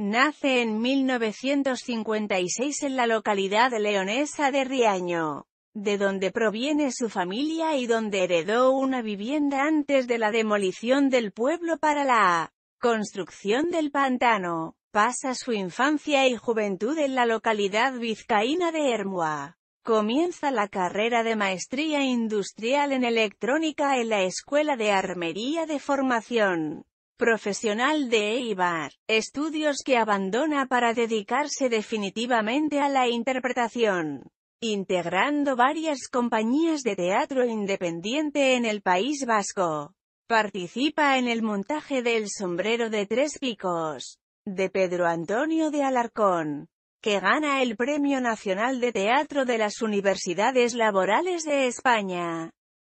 Nace en 1956 en la localidad leonesa de Riaño, de donde proviene su familia y donde heredó una vivienda antes de la demolición del pueblo para la construcción del pantano. Pasa su infancia y juventud en la localidad vizcaína de Hermua. Comienza la carrera de maestría industrial en electrónica en la Escuela de Armería de Formación profesional de Eibar, estudios que abandona para dedicarse definitivamente a la interpretación, integrando varias compañías de teatro independiente en el País Vasco. Participa en el montaje del Sombrero de Tres Picos, de Pedro Antonio de Alarcón, que gana el Premio Nacional de Teatro de las Universidades Laborales de España.